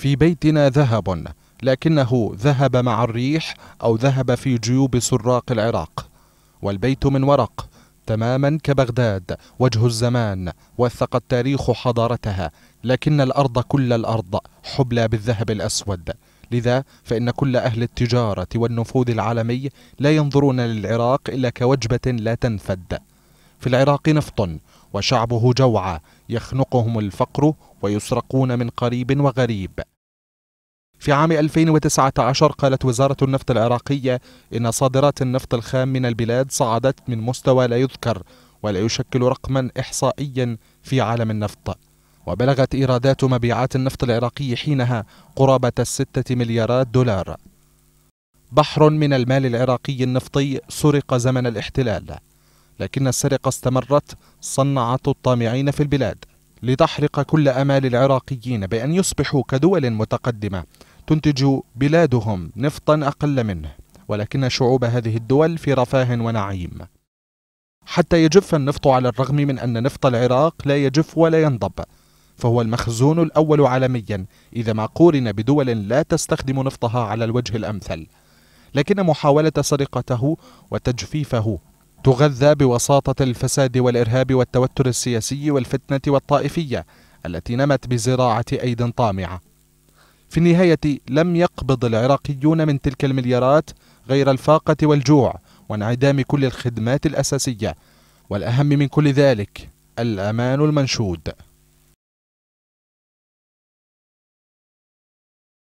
في بيتنا ذهب لكنه ذهب مع الريح أو ذهب في جيوب سراق العراق والبيت من ورق تماما كبغداد وجه الزمان وثق التاريخ حضارتها لكن الأرض كل الأرض حبلى بالذهب الأسود لذا فإن كل أهل التجارة والنفوذ العالمي لا ينظرون للعراق إلا كوجبة لا تنفد في العراق نفط وشعبه جوعى يخنقهم الفقر ويسرقون من قريب وغريب في عام 2019 قالت وزارة النفط العراقية إن صادرات النفط الخام من البلاد صعدت من مستوى لا يذكر ولا يشكل رقما إحصائيا في عالم النفط وبلغت إيرادات مبيعات النفط العراقي حينها قرابة الستة مليارات دولار بحر من المال العراقي النفطي سرق زمن الاحتلال لكن السرقة استمرت صنعت الطامعين في البلاد لتحرق كل امال العراقيين بان يصبحوا كدول متقدمه تنتج بلادهم نفطا أقل منه ولكن شعوب هذه الدول في رفاه ونعيم حتى يجف النفط على الرغم من أن نفط العراق لا يجف ولا ينضب فهو المخزون الأول عالميا إذا ما قورن بدول لا تستخدم نفطها على الوجه الأمثل لكن محاولة سرقته وتجفيفه تغذى بوساطة الفساد والإرهاب والتوتر السياسي والفتنة والطائفية التي نمت بزراعة أيد طامعة في النهاية لم يقبض العراقيون من تلك المليارات غير الفاقة والجوع وانعدام كل الخدمات الأساسية والأهم من كل ذلك الأمان المنشود